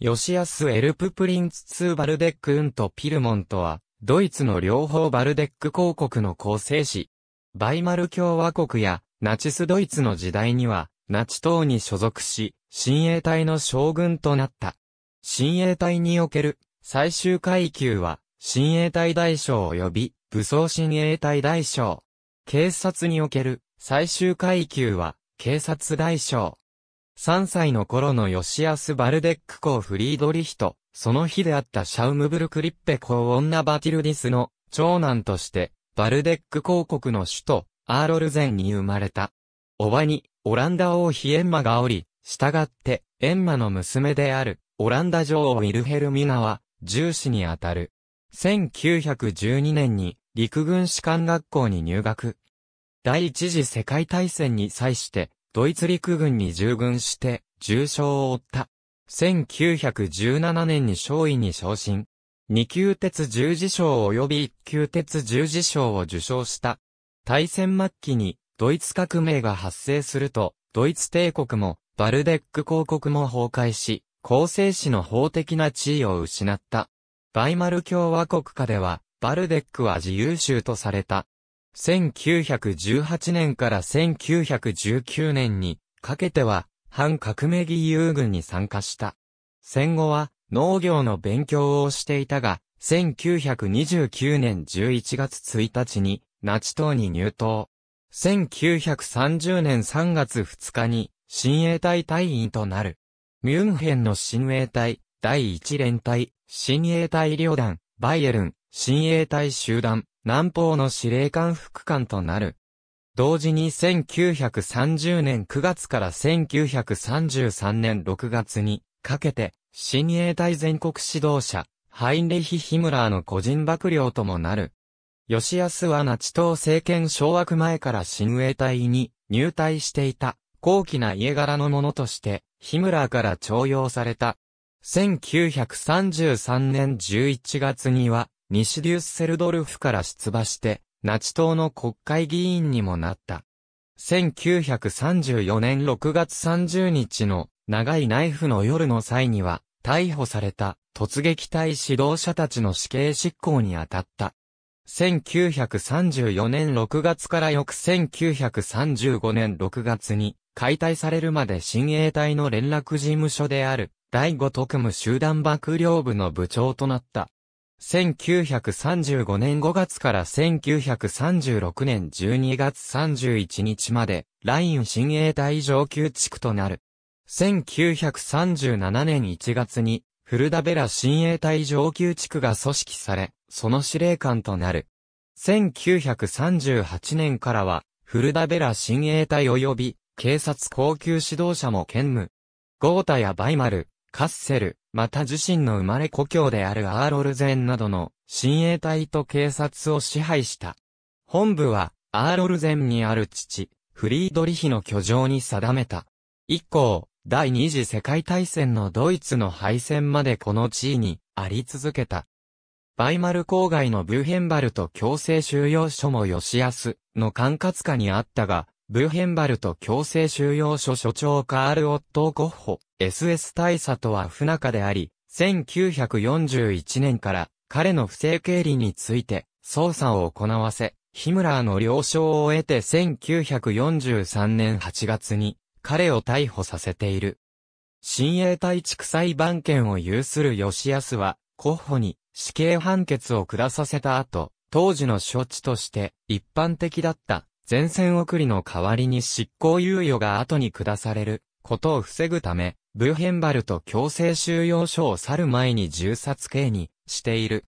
ヨシアス・エルプ・プリンツ・ツー・バルデック・ウンとピルモンとは、ドイツの両方バルデック公国の構成市。バイマル共和国や、ナチスドイツの時代には、ナチ党に所属し、親衛隊の将軍となった。親衛隊における、最終階級は、親衛隊大将及び、武装親衛隊大将。警察における、最終階級は、警察大将。3歳の頃のヨシアス・バルデック公フリードリヒト、その日であったシャウムブルクリッペ公女バティルディスの長男として、バルデック公国の首都、アーロルゼンに生まれた。おばに、オランダ王妃エンマがおり、従って、エンマの娘である、オランダ女王ウィルヘルミナは、重視にあたる。1912年に、陸軍士官学校に入学。第一次世界大戦に際して、ドイツ陸軍に従軍して、重傷を負った。1917年に少尉に昇進。二級鉄十字章及び一級鉄十字章を受賞した。大戦末期にドイツ革命が発生すると、ドイツ帝国もバルデック公国も崩壊し、公正史の法的な地位を失った。バイマル共和国下では、バルデックは自由州とされた。1918年から1919年にかけては反革命義勇軍に参加した。戦後は農業の勉強をしていたが、1929年11月1日にナチ党に入党。1930年3月2日に親衛隊隊員となる。ミュンヘンの親衛隊、第1連隊、親衛隊旅団、バイエルン、親衛隊集団、南方の司令官副官となる。同時に1930年9月から1933年6月にかけて、新衛隊全国指導者、ハインレヒ・ヒムラーの個人幕僚ともなる。吉安はナチ党政権掌握前から新衛隊に入隊していた高貴な家柄のものとして、ヒムラーから徴用された。1933年11月には、西デュッスセルドルフから出馬して、ナチ党の国会議員にもなった。1934年6月30日の長いナイフの夜の際には、逮捕された突撃隊指導者たちの死刑執行に当たった。1934年6月から翌1935年6月に解体されるまで新衛隊の連絡事務所である第5特務集団幕僚部の部長となった。1935年5月から1936年12月31日まで、ライン新衛隊上級地区となる。1937年1月に、古田ベラ新衛隊上級地区が組織され、その司令官となる。1938年からは、古田ベラ新衛隊及び、警察高級指導者も兼務。ゴータやバイマル、カッセル、また自身の生まれ故郷であるアーロルゼンなどの親衛隊と警察を支配した。本部は、アーロルゼンにある父、フリードリヒの居城に定めた。以降、第二次世界大戦のドイツの敗戦までこの地位にあり続けた。バイマル郊外のブーヘンバルト強制収容所も吉安の管轄下にあったが、ブーヘンバルト強制収容所所長カール・オットゴッホ、SS 大佐とは不仲であり、1941年から彼の不正経理について捜査を行わせ、ヒムラーの了承を得て1943年8月に彼を逮捕させている。新英大地区裁判権を有する吉安は、ゴッホに死刑判決を下させた後、当時の処置として一般的だった前線送りの代わりに執行猶予が後に下されることを防ぐため、ブーヘンバルト強制収容所を去る前に銃殺刑にしている。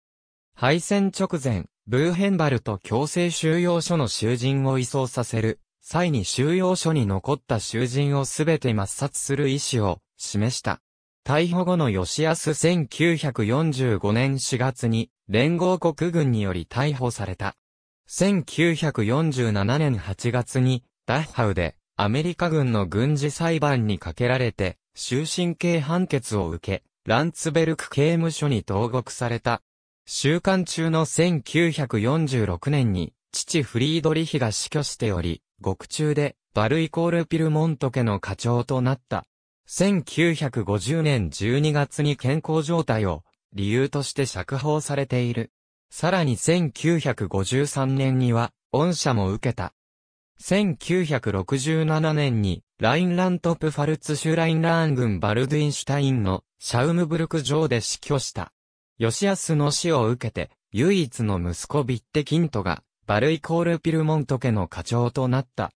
敗戦直前、ブーヘンバルト強制収容所の囚人を移送させる際に収容所に残った囚人をすべて抹殺する意思を示した。逮捕後の吉安1945年4月に連合国軍により逮捕された。1947年8月に、ダッハウで、アメリカ軍の軍事裁判にかけられて、終身刑判決を受け、ランツベルク刑務所に投獄された。収監中の1946年に、父フリードリヒが死去しており、獄中で、バルイコールピルモント家の課長となった。1950年12月に健康状態を理由として釈放されている。さらに1953年には、恩赦も受けた。1967年に、ラインラントプファルツシュラインラーン軍バルディンシュタインのシャウムブルク城で死去した。吉安の死を受けて、唯一の息子ビッテキントが、バルイコールピルモント家の課長となった。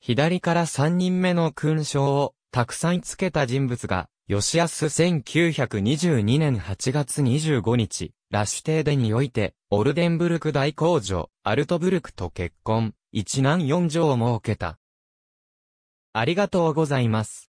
左から3人目の勲章を、たくさんつけた人物が、吉安1922年8月25日、ラシュテーデにおいて、オルデンブルク大公女、アルトブルクと結婚、一男四女を設けた。ありがとうございます。